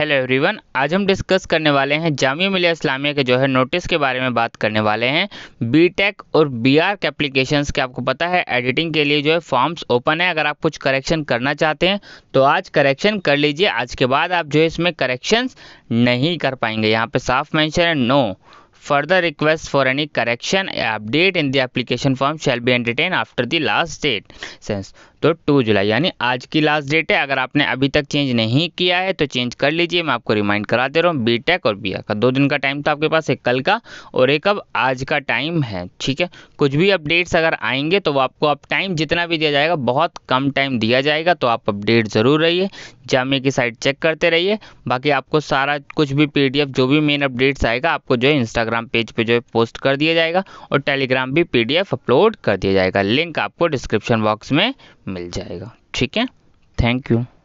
hello everyone आज हम discuss करने वाले हैं जामिया मिलिया इस्लामिया के जो है नोटिस के बारे में बात करने वाले हैं बीटेक और बीआर के एप्लीकेशंस के आपको पता है एडिटिंग के लिए जो है फॉर्म्स ओपन है अगर आप कुछ करेक्शन करना चाहते हैं तो आज करेक्शन कर लीजिए आज के बाद आप जो है इसमें करेक्शंस नहीं कर पाएंगे यहाँ पे साफ मैंशन है no further request for any correction update in the application form shall be entertain after the last date since तो टू जुलाई यानी आज की लास्ट डेट है अगर आपने अभी तक चेंज नहीं किया है तो चेंज कर लीजिए मैं आपको रिमाइंड करा दे रहा हूँ बी टेक और बी का दो दिन का टाइम तो आपके पास एक कल का और एक अब आज का टाइम है ठीक है कुछ भी अपडेट्स अगर आएंगे तो वो आपको अब टाइम जितना भी दिया जाएगा बहुत कम टाइम दिया जाएगा तो आप अपडेट ज़रूर रहिए जामे की साइट चेक करते रहिए बाकी आपको सारा कुछ भी पी जो भी मेन अपडेट्स आएगा आपको जो है इंस्टाग्राम पेज पर जो है पोस्ट कर दिया जाएगा और टेलीग्राम भी पी अपलोड कर दिया जाएगा लिंक आपको डिस्क्रिप्शन बॉक्स में मिल जाएगा ठीक है थैंक यू